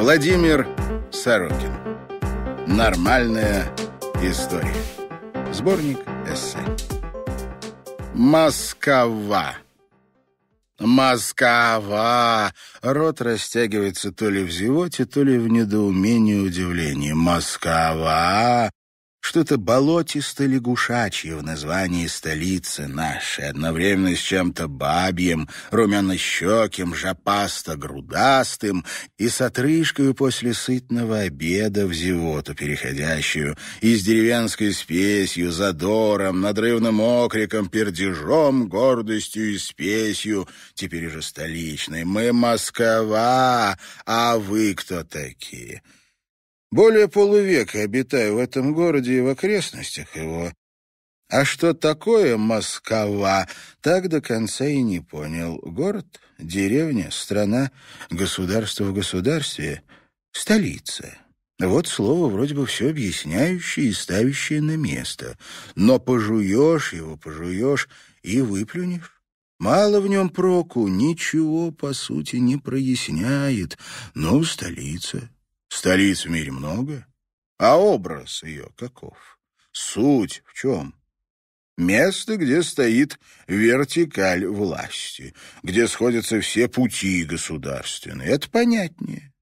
Владимир Сорокин. Нормальная история. Сборник эссе. Москва. Москва. Рот растягивается то ли в зевоте, то ли в недоумении и удивлении. Москва что-то болотисто-лягушачье в названии столицы нашей, одновременно с чем-то бабьем, румяно-щеким, жопасто-грудастым и с отрыжкой после сытного обеда в зевоту переходящую, и с деревенской спесью, задором, надрывным окриком, пердежом, гордостью и спесью, теперь уже столичной. «Мы Москва, а вы кто такие?» Более полувека обитаю в этом городе и в окрестностях его. А что такое Москва, так до конца и не понял. Город, деревня, страна, государство в государстве, столица. Вот слово вроде бы все объясняющее и ставящее на место. Но пожуешь его, пожуешь и выплюнешь. Мало в нем проку, ничего, по сути, не проясняет. Ну, столица. Столиц в мире много, а образ ее каков? Суть в чем? Место, где стоит вертикаль власти, где сходятся все пути государственные. Это понятнее.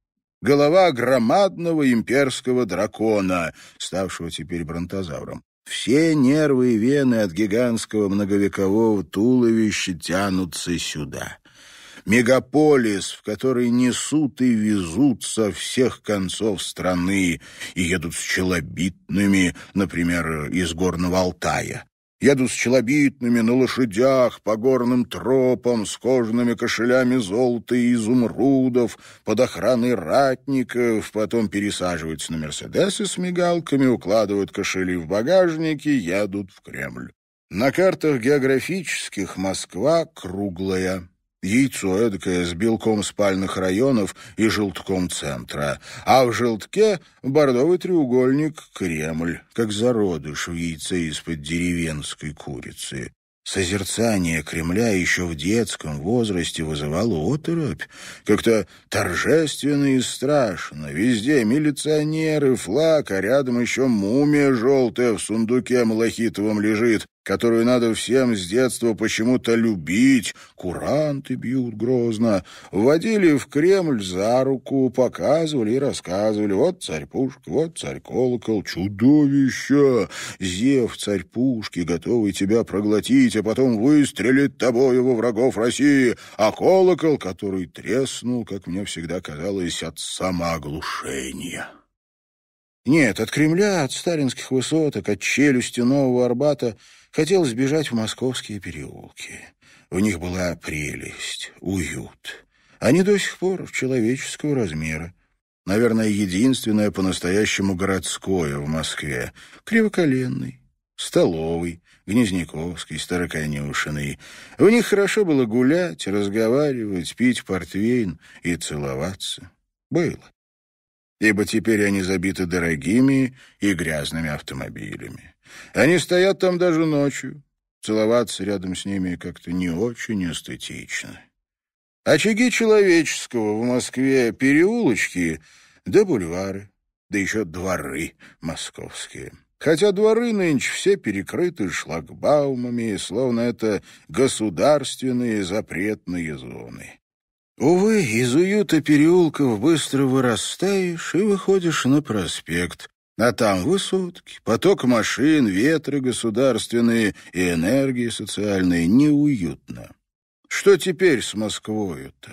Голова громадного имперского дракона, ставшего теперь бронтозавром. Все нервы и вены от гигантского многовекового туловища тянутся сюда мегаполис, в который несут и везут со всех концов страны и едут с челобитными, например, из Горного Алтая. Едут с челобитными на лошадях, по горным тропам, с кожаными кошелями золота и изумрудов, под охраной ратников, потом пересаживаются на «Мерседесы» с мигалками, укладывают кошели в багажники, едут в Кремль. На картах географических Москва круглая, Яйцо эдакое с белком спальных районов и желтком центра. А в желтке бордовый треугольник Кремль, как зародыш в яйце из-под деревенской курицы. Созерцание Кремля еще в детском возрасте вызывало оторопь. Как-то торжественно и страшно. Везде милиционеры, флаг, а рядом еще мумия желтая в сундуке малахитовом лежит которую надо всем с детства почему-то любить, куранты бьют грозно, водили в Кремль за руку, показывали и рассказывали. Вот царь Пушка, вот царь Колокол, чудовище! Зев царь Пушки, готовый тебя проглотить, а потом выстрелит тобою во врагов России, а Колокол, который треснул, как мне всегда казалось, от самооглушения. Нет, от Кремля, от сталинских высоток, от челюсти Нового Арбата хотел сбежать в московские переулки. В них была прелесть, уют. Они до сих пор человеческого размера. Наверное, единственное по-настоящему городское в Москве. Кривоколенный, столовый, Гнезняковский, Староконюшиной. В них хорошо было гулять, разговаривать, пить портвейн и целоваться. Было ибо теперь они забиты дорогими и грязными автомобилями. Они стоят там даже ночью. Целоваться рядом с ними как-то не очень эстетично. Очаги человеческого в Москве — переулочки да бульвары, да еще дворы московские. Хотя дворы нынче все перекрыты шлагбаумами, словно это государственные запретные зоны. Увы, из уюта переулков быстро вырастаешь и выходишь на проспект. А там высотки, поток машин, ветры государственные и энергии социальные. Неуютно. Что теперь с Москвою-то?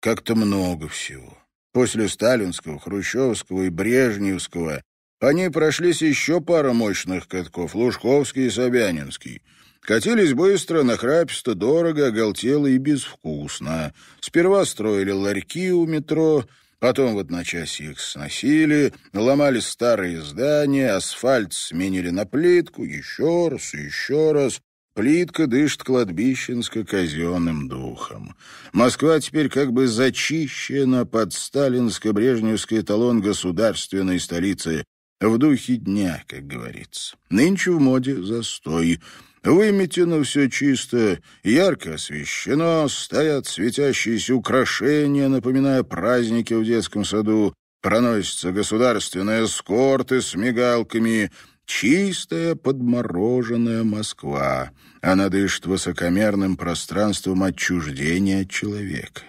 Как-то много всего. После сталинского, хрущевского и брежневского они прошлись еще пара мощных катков — Лужковский и Собянинский — Катились быстро, нахраписто, дорого, оголтело и безвкусно. Сперва строили ларьки у метро, потом в одночасье их сносили, ломали старые здания, асфальт сменили на плитку, еще раз и еще раз. Плитка дышит кладбищенско-казенным духом. Москва теперь как бы зачищена под сталинско-брежневский эталон государственной столицы. В духе дня, как говорится. Нынче в моде застой. Выметено все чисто, ярко освещено, стоят светящиеся украшения, напоминая праздники в детском саду, Проносится государственные эскорты с мигалками, чистая подмороженная Москва. Она дышит высокомерным пространством отчуждения человека.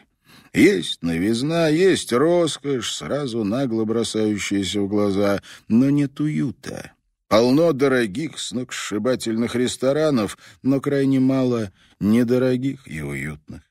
Есть новизна, есть роскошь, сразу нагло бросающаяся в глаза, но нет уюта. Полно дорогих, сногсшибательных ресторанов, но крайне мало недорогих и уютных.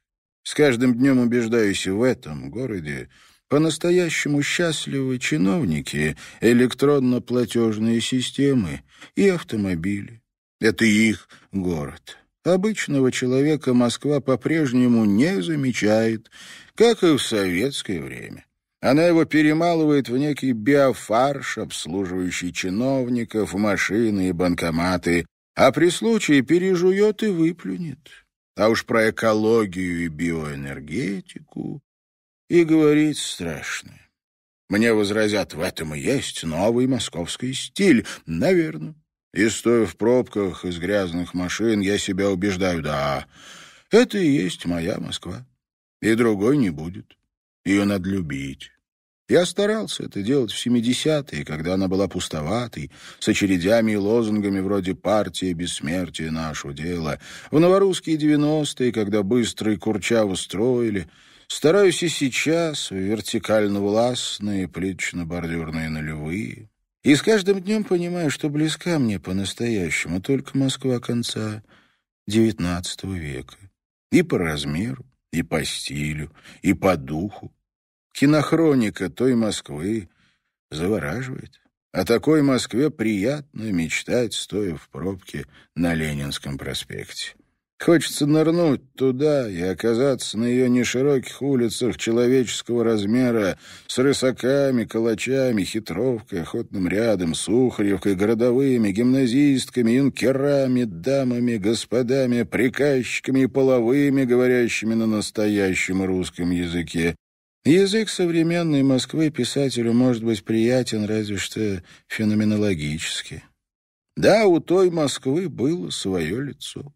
С каждым днем убеждаюсь в этом городе, по-настоящему счастливы чиновники, электронно-платежные системы и автомобили. Это их город. Обычного человека Москва по-прежнему не замечает, как и в советское время. Она его перемалывает в некий биофарш, обслуживающий чиновников, машины и банкоматы, а при случае пережует и выплюнет. А уж про экологию и биоэнергетику и говорить страшно. Мне возразят, в этом и есть новый московский стиль. Наверное. И стоя в пробках из грязных машин, я себя убеждаю, да, это и есть моя Москва. И другой не будет. Ее надо любить. Я старался это делать в 70-е, когда она была пустоватой, с очередями и лозунгами вроде «Партия бессмертия – наше дело», в новорусские 90-е, когда быстро и курчаво строили. Стараюсь и сейчас, вертикально-властные, плечно-бордюрные нулевые. И с каждым днем понимаю, что близка мне по-настоящему только Москва конца XIX века. И по размеру, и по стилю, и по духу. Кинохроника той Москвы завораживает. О такой Москве приятно мечтать, стоя в пробке на Ленинском проспекте. Хочется нырнуть туда и оказаться на ее нешироких улицах человеческого размера с рысаками, калачами, хитровкой, охотным рядом, сухаревкой, городовыми, гимназистками, юнкерами, дамами, господами, приказчиками и половыми, говорящими на настоящем русском языке. Язык современной Москвы писателю может быть приятен разве что феноменологически. Да, у той Москвы было свое лицо.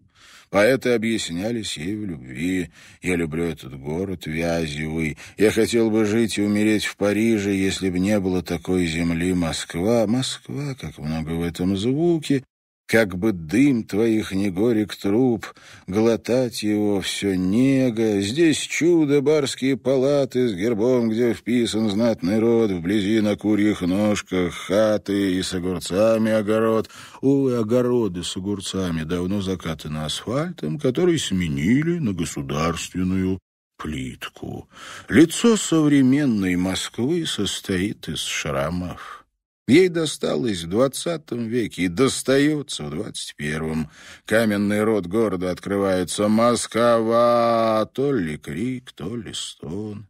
Поэты объяснялись ей в любви. Я люблю этот город Вязевый. Я хотел бы жить и умереть в Париже, если бы не было такой земли Москва. Москва, как много в этом звуке, как бы дым твоих не горек труп, Глотать его все нега. Здесь чудо барские палаты С гербом, где вписан знатный род, Вблизи на курьих ножках хаты И с огурцами огород. Увы, огороды с огурцами Давно закатаны асфальтом, Который сменили на государственную плитку. Лицо современной Москвы состоит из шрамов. Ей досталось в двадцатом веке и достается в двадцать первом. Каменный рот города открывается Москва, то ли крик, то ли стон.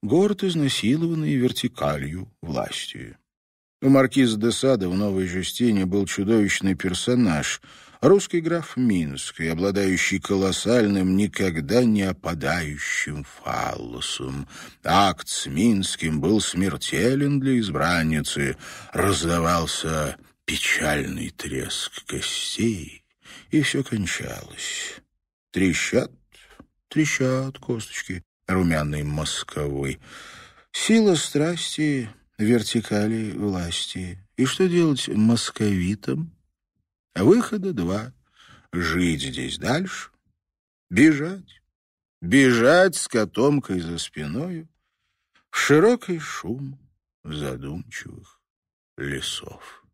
Город, изнасилованный вертикалью власти. У маркиза де Сада в «Новой жестине был чудовищный персонаж, русский граф Минский, обладающий колоссальным, никогда не опадающим фаллосом. Акт с Минским был смертелен для избранницы, раздавался печальный треск костей, и все кончалось. Трещат, трещат косточки румяной московой. Сила страсти Вертикали власти. И что делать московитам? Выхода два. Жить здесь дальше, бежать, бежать с котомкой за спиною в широкий шум задумчивых лесов.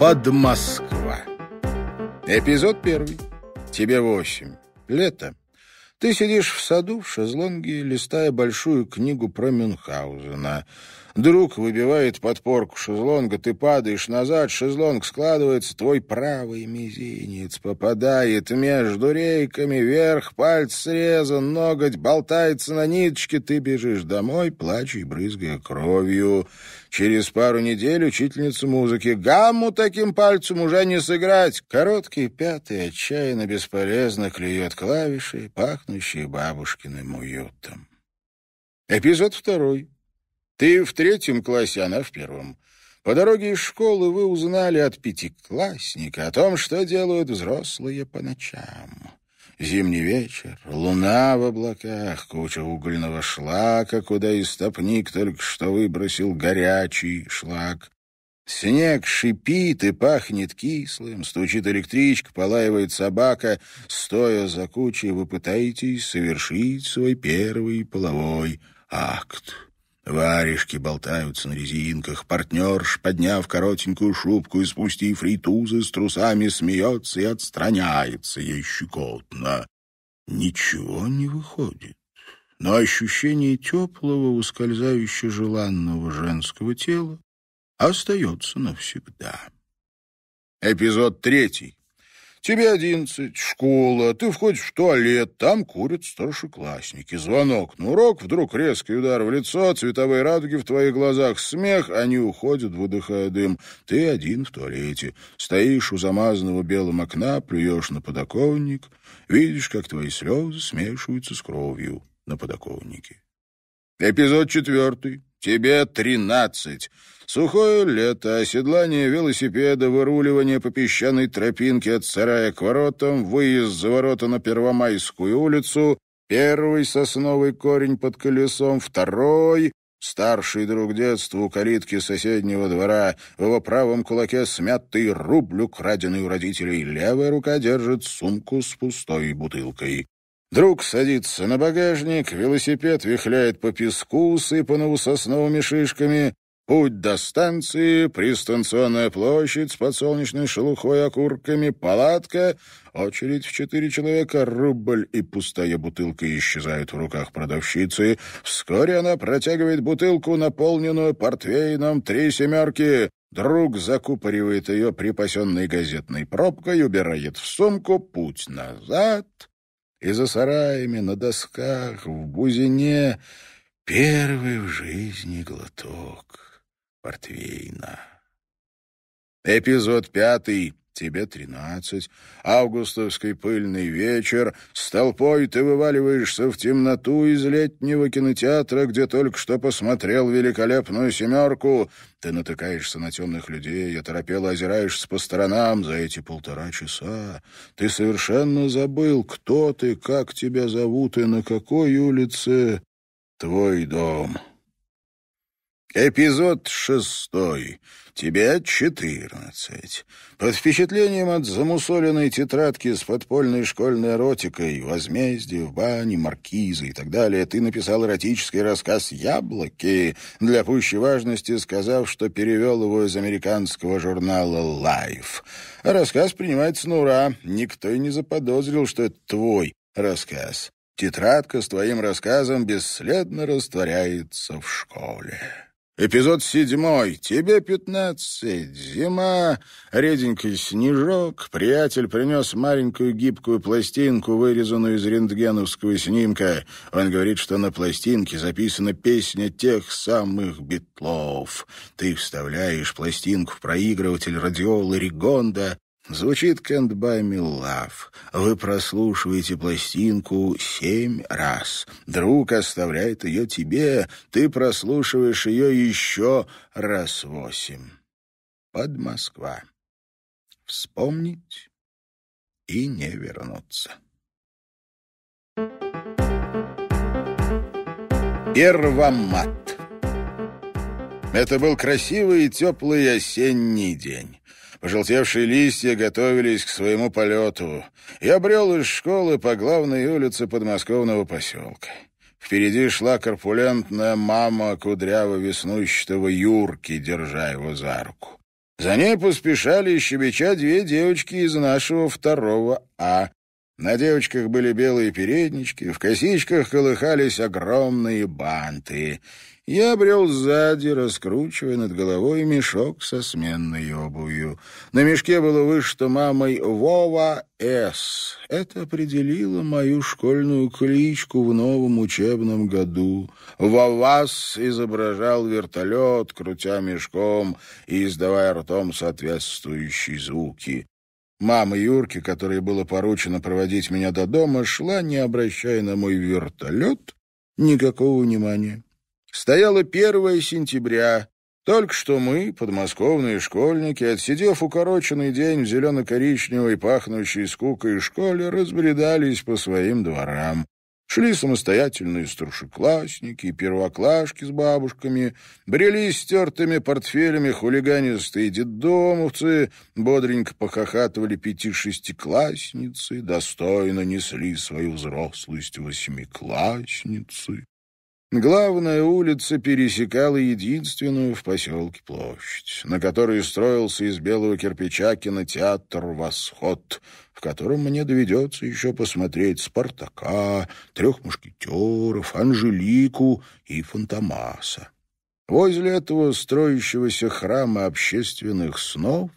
Под Москва. Эпизод первый. Тебе восемь. Лето. Ты сидишь в саду в шезлонге, листая большую книгу про Мюнхгаузена — Друг выбивает подпорку шезлонга, ты падаешь назад, шезлонг складывается, твой правый мизинец попадает между рейками, вверх пальц срезан, ноготь болтается на ниточке, ты бежишь домой, плачь и брызгая кровью. Через пару недель учительница музыки. Гамму таким пальцем уже не сыграть. короткий пятый отчаянно бесполезно клюет клавиши, пахнущие бабушкиным уютом. Эпизод второй. Ты в третьем классе, она в первом. По дороге из школы вы узнали от пятиклассника о том, что делают взрослые по ночам. Зимний вечер, луна в облаках, куча угольного шлака, куда истопник только что выбросил горячий шлак. Снег шипит и пахнет кислым, стучит электричка, полаивает собака. Стоя за кучей, вы пытаетесь совершить свой первый половой акт. Варежки болтаются на резинках, партнерш, подняв коротенькую шубку и спустив ритузы, с трусами смеется и отстраняется ей щекотно. Ничего не выходит. Но ощущение теплого, ускользающе желанного женского тела остается навсегда. Эпизод третий. Тебе одиннадцать, школа, ты входишь в туалет, там курят старшеклассники. Звонок на ну, урок, вдруг резкий удар в лицо, цветовые радуги в твоих глазах, смех, они уходят, выдыхая дым. Ты один в туалете, стоишь у замазанного белым окна, плюешь на подоконник, видишь, как твои слезы смешиваются с кровью на подоконнике. Эпизод четвертый. Тебе тринадцать. Сухое лето, оседлание велосипеда, выруливание по песчаной тропинке от сарая к воротам, выезд за ворота на Первомайскую улицу, первый сосновый корень под колесом, второй... Старший друг детства у калитки соседнего двора, в его правом кулаке смятый рубль, краденый у родителей, левая рука держит сумку с пустой бутылкой. Друг садится на багажник, велосипед вихляет по песку, усыпанному сосновыми шишками, Путь до станции, пристанционная площадь с подсолнечной шелухой окурками, палатка, очередь в четыре человека, рубль и пустая бутылка исчезают в руках продавщицы. Вскоре она протягивает бутылку, наполненную портвейном «Три семерки». Друг закупоривает ее припасенной газетной пробкой, убирает в сумку путь назад. И за сараями, на досках, в бузине первый в жизни глоток портвейна. Эпизод пятый. Тебе тринадцать. Августовский пыльный вечер. С толпой ты вываливаешься в темноту из летнего кинотеатра, где только что посмотрел великолепную «семерку». Ты натыкаешься на темных людей, я торопело озираешься по сторонам за эти полтора часа. Ты совершенно забыл, кто ты, как тебя зовут и на какой улице твой дом». Эпизод шестой. Тебе четырнадцать. Под впечатлением от замусоленной тетрадки с подпольной школьной эротикой «Возмездие в бане», «Маркизы» и так далее ты написал эротический рассказ «Яблоки», для пущей важности сказав, что перевел его из американского журнала Life. Рассказ принимается на ура. Никто и не заподозрил, что это твой рассказ. Тетрадка с твоим рассказом бесследно растворяется в школе. Эпизод седьмой. Тебе пятнадцать. Зима. Реденький снежок. Приятель принес маленькую гибкую пластинку, вырезанную из рентгеновского снимка. Он говорит, что на пластинке записана песня тех самых битлов. Ты вставляешь пластинку в проигрыватель радиолы Ригонда, Звучит «Can't buy me love». Вы прослушиваете пластинку семь раз. Друг оставляет ее тебе, ты прослушиваешь ее еще раз восемь. Под Москва. Вспомнить и не вернуться. Первомат. Это был красивый и теплый осенний день. Пожелтевшие листья готовились к своему полету. Я брел из школы по главной улице подмосковного поселка. Впереди шла корпулентная мама кудряво-веснущего Юрки, держа его за руку. За ней поспешали щебеча две девочки из нашего второго А. На девочках были белые переднички, в косичках колыхались огромные банты. Я брел сзади, раскручивая над головой мешок со сменной обувью. На мешке было вышито мамой «Вова С». Это определило мою школьную кличку в новом учебном году. «Вовас» изображал вертолет, крутя мешком и издавая ртом соответствующие звуки. Мама Юрки, которой было поручено проводить меня до дома, шла, не обращая на мой вертолет, никакого внимания. Стояло 1 сентября. Только что мы, подмосковные школьники, отсидев укороченный день в зелено-коричневой, пахнущей скукой школе, разбредались по своим дворам. Шли самостоятельные старшеклассники и первоклашки с бабушками, брели стертыми портфелями хулиганистые детдомовцы, бодренько похохатывали пяти-шестиклассницы, достойно несли свою взрослость восьмиклассницы. Главная улица пересекала единственную в поселке площадь, на которой строился из белого кирпича кинотеатр «Восход», в котором мне доведется еще посмотреть «Спартака», «Трех мушкетеров», «Анжелику» и «Фантомаса». Возле этого строящегося храма общественных снов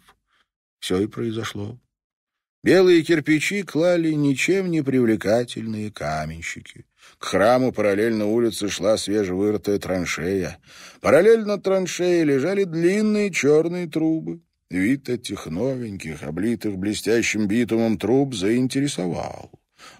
все и произошло. Белые кирпичи клали ничем не привлекательные каменщики — к храму параллельно улице шла свежевырытая траншея. Параллельно траншеи лежали длинные черные трубы. Вид этих новеньких, облитых блестящим битумом труб, заинтересовал.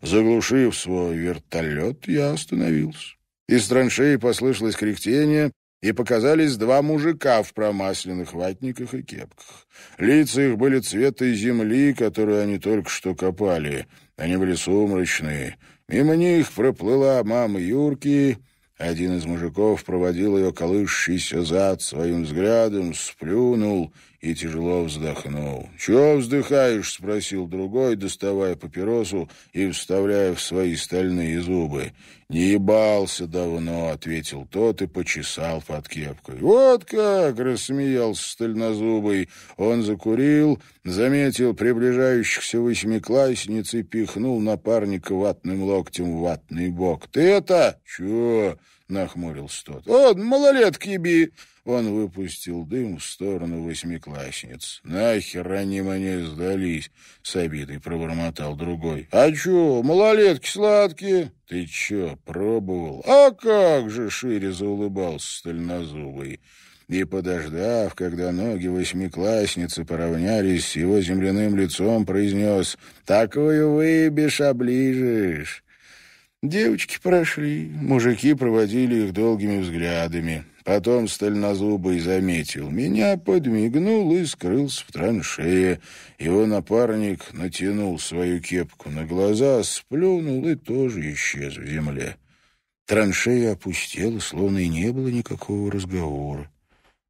Заглушив свой вертолет, я остановился. Из траншеи послышалось кряхтение, и показались два мужика в промасленных ватниках и кепках. Лица их были цвета земли, которую они только что копали. Они были сумрачные, Мимо них проплыла мама Юрки. Один из мужиков проводил ее колышущийся зад своим взглядом, сплюнул и тяжело вздохнул. «Чего вздыхаешь?» — спросил другой, доставая папиросу и вставляя в свои стальные зубы. «Не ебался давно», — ответил тот и почесал под кепкой. «Вот как!» — рассмеялся стальнозубый. Он закурил, заметил приближающихся восьмиклассниц и пихнул напарника ватным локтем в ватный бок. «Ты это?» «Чего?» — нахмурился тот. «Он, малолетка еби!» Он выпустил дым в сторону восьмиклассниц. «Нахер они мне сдались!» — с обидой пробормотал другой. «А чё, малолетки сладкие?» «Ты чё, пробовал?» «А как же!» — шире заулыбался стальнозубый. И, подождав, когда ноги восьмиклассницы поравнялись, его земляным лицом произнес «Так вы выбишь, оближешь!» Девочки прошли, мужики проводили их долгими взглядами. Потом стальнозубый заметил меня, подмигнул и скрылся в траншее. Его напарник натянул свою кепку на глаза, сплюнул и тоже исчез в земле. Траншея опустела, словно и не было никакого разговора.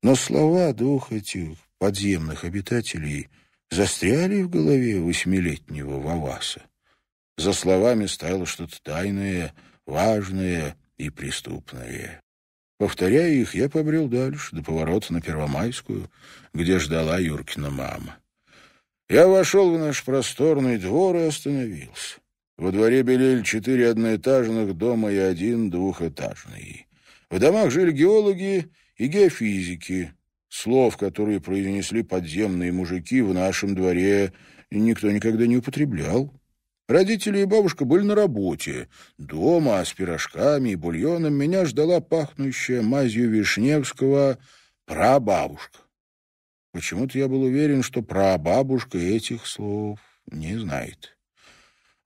Но слова двух этих подземных обитателей застряли в голове восьмилетнего Ваваса. За словами стояло что-то тайное, важное и преступное. Повторяя их, я побрел дальше, до поворота на Первомайскую, где ждала Юркина мама. Я вошел в наш просторный двор и остановился. Во дворе белели четыре одноэтажных дома и один двухэтажный. В домах жили геологи и геофизики. Слов, которые произнесли подземные мужики, в нашем дворе никто никогда не употреблял. Родители и бабушка были на работе. Дома с пирожками и бульоном меня ждала пахнущая мазью Вишневского прабабушка. Почему-то я был уверен, что прабабушка этих слов не знает.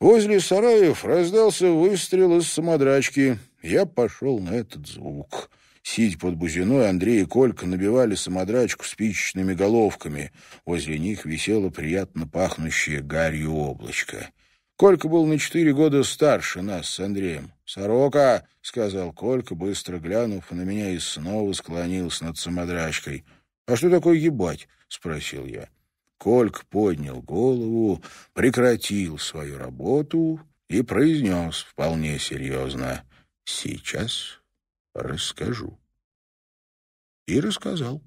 Возле сараев раздался выстрел из самодрачки. Я пошел на этот звук. Сидь под бузиной, Андрей и Колька набивали самодрачку спичечными головками. Возле них висело приятно пахнущее гарью облачко. Колька был на четыре года старше нас с Андреем. «Сорока!» — сказал Колька, быстро глянув на меня и снова склонился над самодрачкой. «А что такое ебать?» — спросил я. Кольк поднял голову, прекратил свою работу и произнес вполне серьезно «Сейчас расскажу». И рассказал.